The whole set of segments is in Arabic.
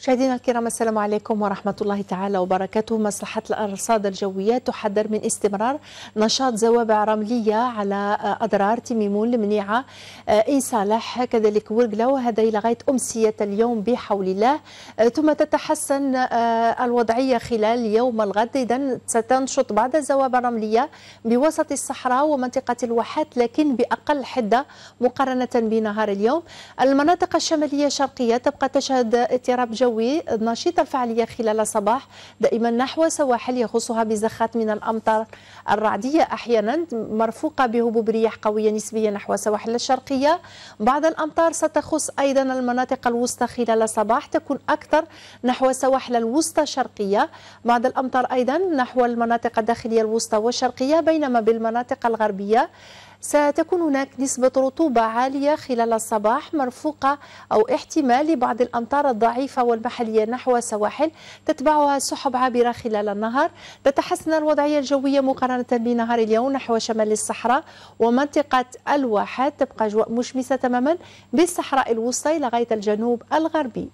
مشاهدينا الكرام السلام عليكم ورحمة الله تعالى وبركاته مصلحة الأرصاد الجوية تحذر من استمرار نشاط زوابع رملية على أضرار تميمون لمنيعة إن صالح كذلك ورقلة وهذا إلى غاية أمسية اليوم بحول الله ثم تتحسن الوضعية خلال يوم الغد إذا ستنشط بعض الزوابع الرملية بوسط الصحراء ومنطقة الواحات لكن بأقل حدة مقارنة بنهار اليوم المناطق الشمالية الشرقية تبقى تشهد اضطراب جو الجوي نشيطة الفعالية خلال الصباح دائما نحو سواحل يخصها بزخات من الأمطار الرعدية أحيانا مرفوقة بهبوب رياح قوية نسبية نحو السواحل الشرقية بعض الأمطار ستخص أيضا المناطق الوسطى خلال الصباح تكون أكثر نحو السواحل الوسطى الشرقية بعض الأمطار أيضا نحو المناطق الداخلية الوسطى والشرقية بينما بالمناطق الغربية ستكون هناك نسبة رطوبة عالية خلال الصباح مرفوقة أو احتمال لبعض الأمطار الضعيفة والمحلية نحو السواحل تتبعها سحب عابرة خلال النهار تتحسن الوضعية الجوية مقارنة بنهار اليوم نحو شمال الصحراء ومنطقة الواحات تبقى أجواء مشمسة تماما بالصحراء الوسطى لغاية الجنوب الغربي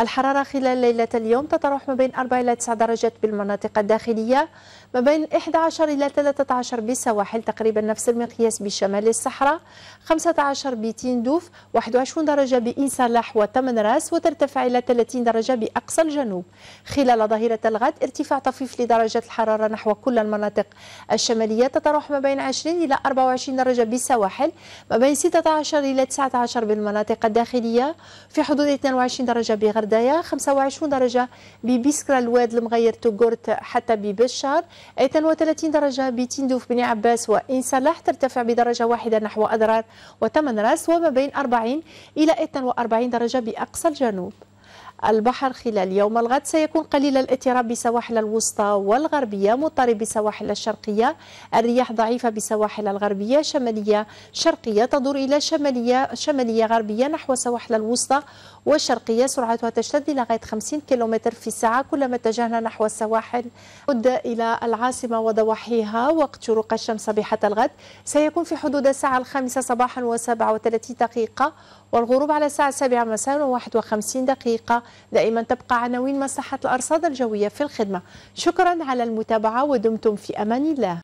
الحرارة خلال ليلة اليوم تتراوح ما بين 4 إلى 9 درجات بالمناطق الداخلية ما بين 11 إلى 13 بالسواحل تقريبا نفس المقياس بشمال الصحراء 15 بتندوف 21 درجة بإن وتمن راس وترتفع إلى 30 درجة بأقصى الجنوب خلال ظهيرة الغد ارتفاع طفيف لدرجات الحرارة نحو كل المناطق الشمالية تتراوح ما بين 20 إلى 24 درجة بالسواحل ما بين 16 إلى 19 بالمناطق الداخلية في حدود 22 درجة بغرب هدايا 25 درجة ببسكرة الواد المغير توغورت حتى ببشار 32 درجة بتندوف بن عباس وإن صلاح ترتفع بدرجة واحدة نحو أضرار وتمن راس وما بين 40 إلى 42 درجة بأقصى الجنوب البحر خلال يوم الغد سيكون قليل الاضطراب بسواحل الوسطى والغربية مضطرب بسواحل الشرقية الرياح ضعيفة بسواحل الغربية شمالية شرقية تدور إلى شمالية شمالية غربية نحو سواحل الوسطى والشرقية سرعتها تشتد إلى غاية 50 كم في الساعة كلما اتجهنا نحو السواحل عد إلى العاصمة وضواحيها وقت شروق الشمس صبيحة الغد سيكون في حدود الساعة الخامسة صباحا و37 دقيقة والغروب على الساعة 7 مساء و51 دقيقة دائما تبقى عناوين مساحة الأرصاد الجوية في الخدمة شكرا على المتابعة ودمتم في أمان الله